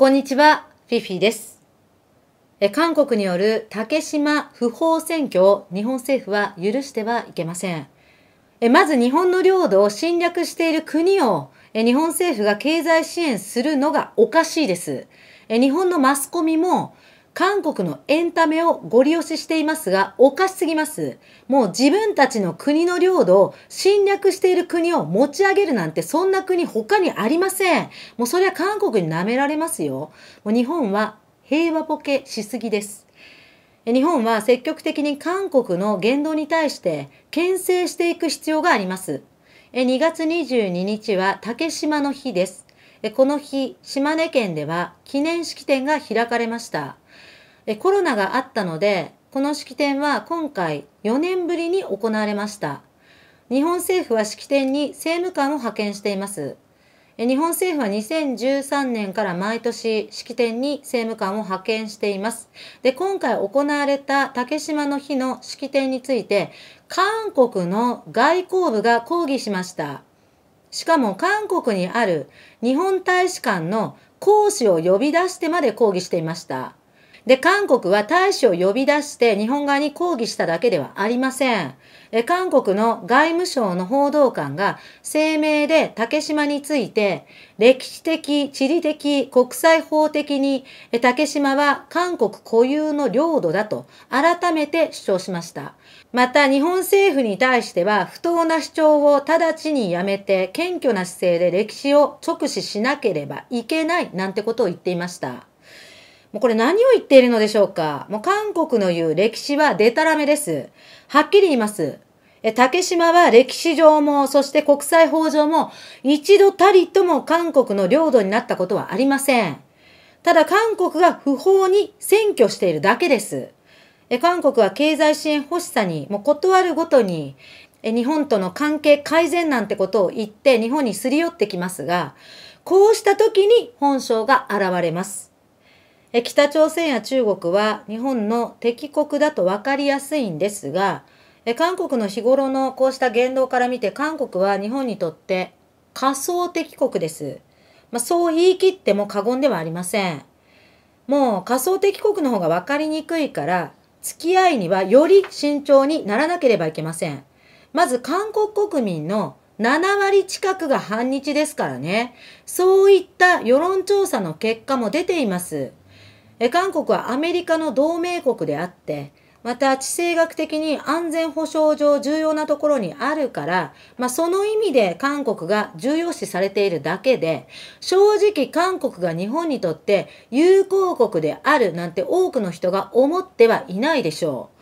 こんにちは、フィフィです。え韓国による竹島不法占拠を日本政府は許してはいけません。えまず日本の領土を侵略している国をえ日本政府が経済支援するのがおかしいです。え日本のマスコミも韓国のエンタメをご利用ししていますが、おかしすぎます。もう自分たちの国の領土を侵略している国を持ち上げるなんて、そんな国他にありません。もうそれは韓国に舐められますよ。もう日本は平和ボケしすぎです。日本は積極的に韓国の言動に対して牽制していく必要があります。2月22日は竹島の日です。この日、島根県では記念式典が開かれました。コロナがあったので、この式典は今回4年ぶりに行われました。日本政府は式典に政務官を派遣しています。日本政府は2013年から毎年式典に政務官を派遣しています。で、今回行われた竹島の日の式典について、韓国の外交部が抗議しました。しかも韓国にある日本大使館の講師を呼び出してまで抗議していました。で、韓国は大使を呼び出して日本側に抗議しただけではありません。え韓国の外務省の報道官が声明で竹島について、歴史的、地理的、国際法的に竹島は韓国固有の領土だと改めて主張しました。また日本政府に対しては不当な主張を直ちにやめて謙虚な姿勢で歴史を直視しなければいけないなんてことを言っていました。もうこれ何を言っているのでしょうかもう韓国の言う歴史はデタラメです。はっきり言います。竹島は歴史上も、そして国際法上も、一度たりとも韓国の領土になったことはありません。ただ韓国が不法に占拠しているだけです。韓国は経済支援欲しさに、もう断るごとに、日本との関係改善なんてことを言って日本にすり寄ってきますが、こうした時に本性が現れます。北朝鮮や中国は日本の敵国だとわかりやすいんですが、韓国の日頃のこうした言動から見て韓国は日本にとって仮想敵国です。まあ、そう言い切っても過言ではありません。もう仮想敵国の方が分かりにくいから付き合いにはより慎重にならなければいけません。まず韓国国民の7割近くが反日ですからね。そういった世論調査の結果も出ています。え韓国はアメリカの同盟国であって、また地政学的に安全保障上重要なところにあるから、まあ、その意味で韓国が重要視されているだけで、正直韓国が日本にとって友好国であるなんて多くの人が思ってはいないでしょう。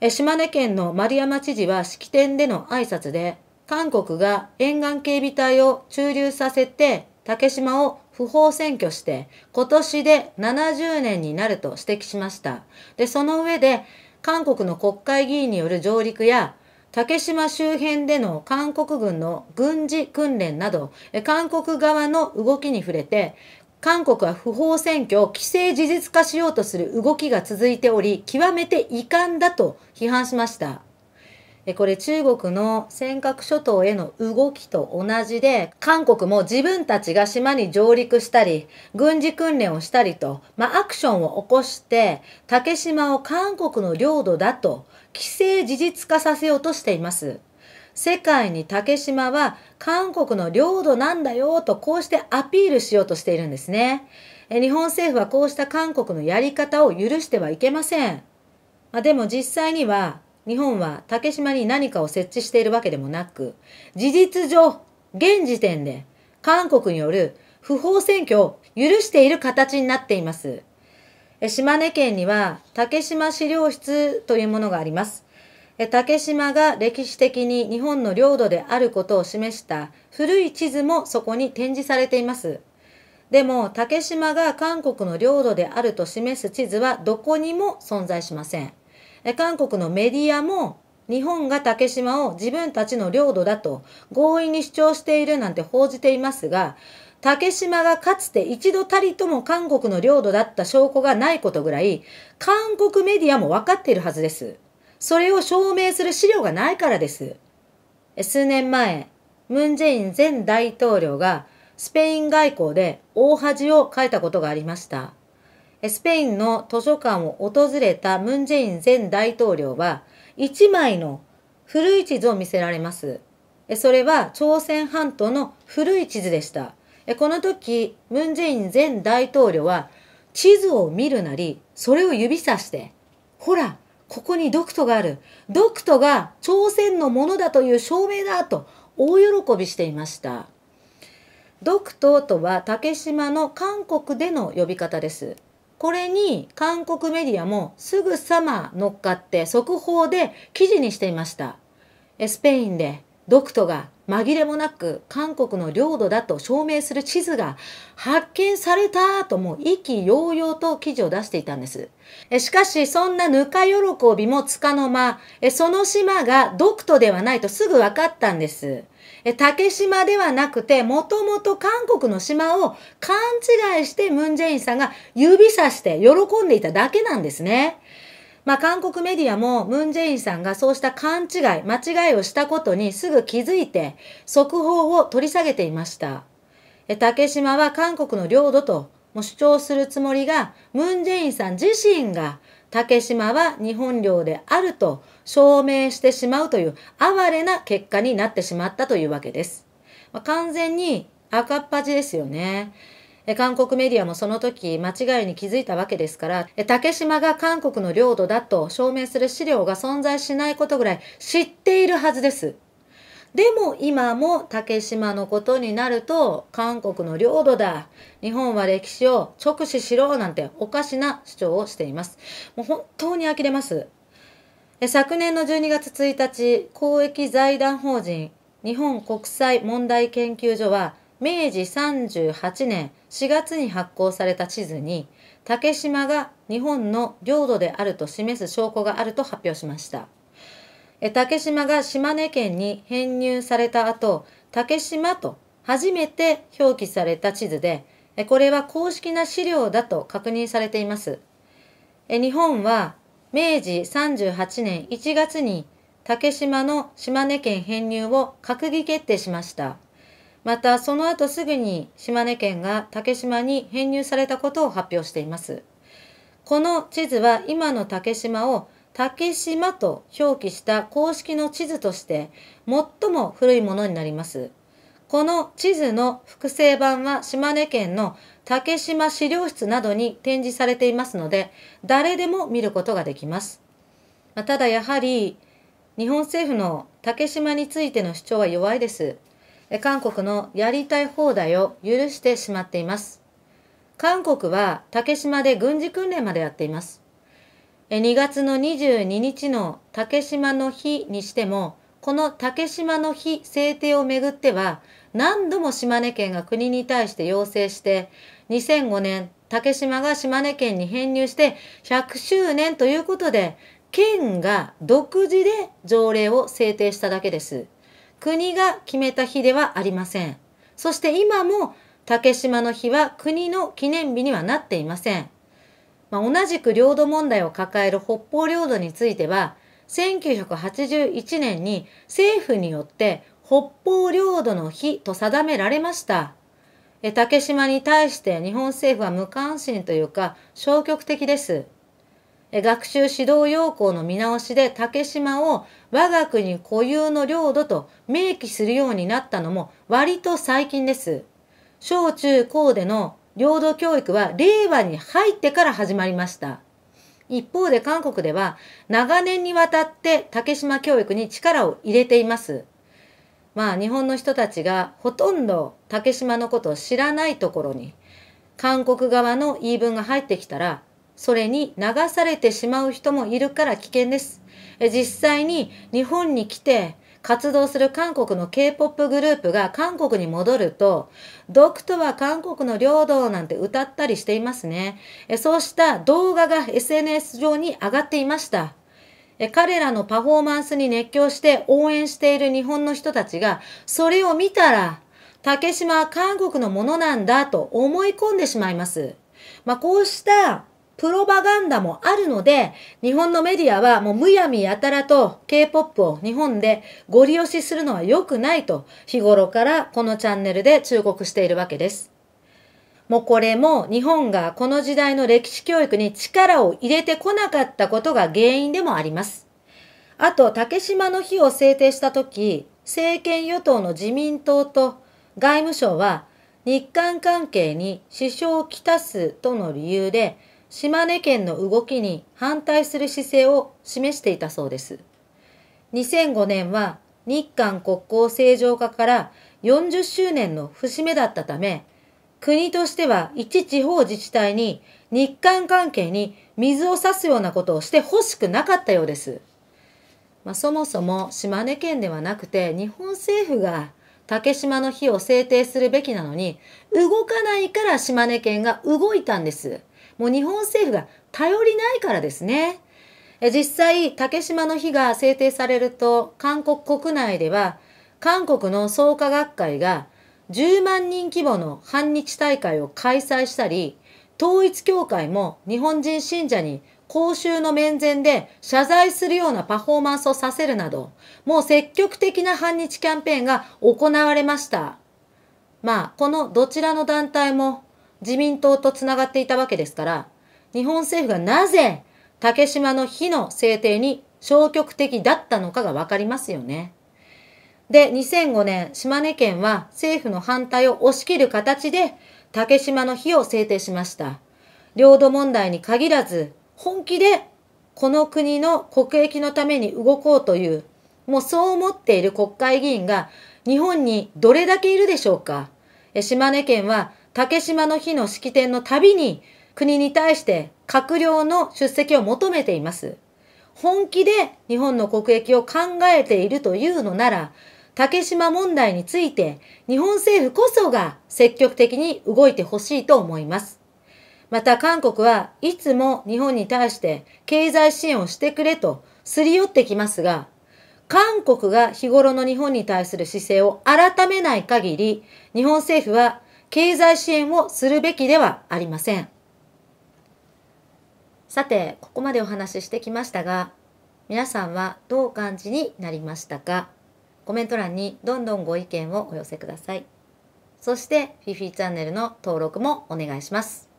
え島根県の丸山知事は式典での挨拶で、韓国が沿岸警備隊を駐留させて竹島を不法占拠して、今年で70年になると指摘しました。で、その上で、韓国の国会議員による上陸や、竹島周辺での韓国軍の軍事訓練など、韓国側の動きに触れて、韓国は不法占拠を規制事実化しようとする動きが続いており、極めて遺憾だと批判しました。これ中国の尖閣諸島への動きと同じで、韓国も自分たちが島に上陸したり、軍事訓練をしたりと、まあ、アクションを起こして、竹島を韓国の領土だと、既成事実化させようとしています。世界に竹島は韓国の領土なんだよとこうしてアピールしようとしているんですね。日本政府はこうした韓国のやり方を許してはいけません。まあ、でも実際には日本は竹島に何かを設置しているわけでもなく、事実上、現時点で韓国による不法占拠を許している形になっています。島根県には竹島資料室というものがあります。竹島が歴史的に日本の領土であることを示した古い地図もそこに展示されています。でも竹島が韓国の領土であると示す地図はどこにも存在しません。韓国のメディアも日本が竹島を自分たちの領土だと強引に主張しているなんて報じていますが、竹島がかつて一度たりとも韓国の領土だった証拠がないことぐらい、韓国メディアも分かっているはずです。それを証明する資料がないからです。数年前、ムン・ジェイン前大統領がスペイン外交で大恥をかいたことがありました。スペインの図書館を訪れたムン・ジェイン前大統領は、1枚の古い地図を見せられます。それは朝鮮半島の古い地図でした。この時、ムン・ジェイン前大統領は、地図を見るなり、それを指さして、ほら、ここにドクトがある。ドクトが朝鮮のものだという証明だと大喜びしていました。ドクトとは竹島の韓国での呼び方です。これに韓国メディアもすぐさま乗っかって速報で記事にしていました。スペインでドクトが紛れもなく韓国の領土だと証明する地図が発見されたともう意気揚々と記事を出していたんです。しかしそんなぬか喜びもつかの間、その島がドクトではないとすぐ分かったんです。え竹島ではなくて、もともと韓国の島を勘違いしてムンジェインさんが指さして喜んでいただけなんですね。まあ、韓国メディアもムンジェインさんがそうした勘違い、間違いをしたことにすぐ気づいて、速報を取り下げていました。え竹島は韓国の領土とも主張するつもりが、ムンジェインさん自身が竹島は日本領であると証明してしまうという哀れな結果になってしまったというわけです。まあ、完全に赤っ端ですよね。韓国メディアもその時間違いに気づいたわけですから、竹島が韓国の領土だと証明する資料が存在しないことぐらい知っているはずです。でも今も竹島のことになると韓国の領土だ日本は歴史を直視しろなんておかしな主張をしていますもう本当に呆れます昨年の12月1日公益財団法人日本国際問題研究所は明治38年4月に発行された地図に竹島が日本の領土であると示す証拠があると発表しました。竹島が島根県に編入された後、竹島と初めて表記された地図で、これは公式な資料だと確認されています。日本は明治38年1月に竹島の島根県編入を閣議決定しました。またその後すぐに島根県が竹島に編入されたことを発表しています。この地図は今の竹島を竹島と表記した公式の地図として最も古いものになります。この地図の複製版は島根県の竹島資料室などに展示されていますので、誰でも見ることができます。まただやはり、日本政府の竹島についての主張は弱いです。韓国のやりたい放題を許してしまっています。韓国は竹島で軍事訓練までやっています。2月の22日の竹島の日にしても、この竹島の日制定をめぐっては、何度も島根県が国に対して要請して、2005年、竹島が島根県に編入して100周年ということで、県が独自で条例を制定しただけです。国が決めた日ではありません。そして今も竹島の日は国の記念日にはなっていません。まあ、同じく領土問題を抱える北方領土については、1981年に政府によって北方領土の日と定められました。え竹島に対して日本政府は無関心というか消極的です。学習指導要項の見直しで竹島を我が国固有の領土と明記するようになったのも割と最近です。小中高での領土教育は令和に入ってから始まりました。一方で韓国では長年にわたって竹島教育に力を入れています。まあ日本の人たちがほとんど竹島のことを知らないところに韓国側の言い分が入ってきたらそれに流されてしまう人もいるから危険です。実際に日本に来て活動する韓国の K-POP グループが韓国に戻ると、クとは韓国の領土なんて歌ったりしていますね。そうした動画が SNS 上に上がっていました。彼らのパフォーマンスに熱狂して応援している日本の人たちが、それを見たら、竹島は韓国のものなんだと思い込んでしまいます。まあ、こうしたプロパガンダもあるので、日本のメディアはもうむやみやたらと K-POP を日本でご利用しするのは良くないと、日頃からこのチャンネルで忠告しているわけです。もうこれも日本がこの時代の歴史教育に力を入れてこなかったことが原因でもあります。あと、竹島の日を制定した時、政権与党の自民党と外務省は日韓関係に支障をきたすとの理由で島根県の動きに反対する姿勢を示していたそうです。2005年は日韓国交正常化から40周年の節目だったため、国としては一地方自治体に日韓関係に水を差すようなことをしてほしくなかったようです。まあ、そもそも島根県ではなくて日本政府が竹島の日を制定するべきなのに動かないから島根県が動いたんです。もう日本政府が頼りないからですね。実際、竹島の日が制定されると、韓国国内では、韓国の創価学会が10万人規模の反日大会を開催したり、統一教会も日本人信者に公衆の面前で謝罪するようなパフォーマンスをさせるなど、もう積極的な反日キャンペーンが行われました。まあ、このどちらの団体も自民党とつながっていたわけですから、日本政府がなぜ竹島の日の制定に消極的だったのかがわかりますよね。で、2005年、島根県は政府の反対を押し切る形で竹島の日を制定しました。領土問題に限らず、本気でこの国の国益のために動こうという、もうそう思っている国会議員が日本にどれだけいるでしょうか。島根県は竹島の日の式典のたびに国に対して閣僚の出席を求めています。本気で日本の国益を考えているというのなら、竹島問題について日本政府こそが積極的に動いてほしいと思います。また韓国はいつも日本に対して経済支援をしてくれとすり寄ってきますが、韓国が日頃の日本に対する姿勢を改めない限り、日本政府は経済支援をするべきではありません。さて、ここまでお話ししてきましたが、皆さんはどうお感じになりましたかコメント欄にどんどんご意見をお寄せください。そして、フィフィチャンネルの登録もお願いします。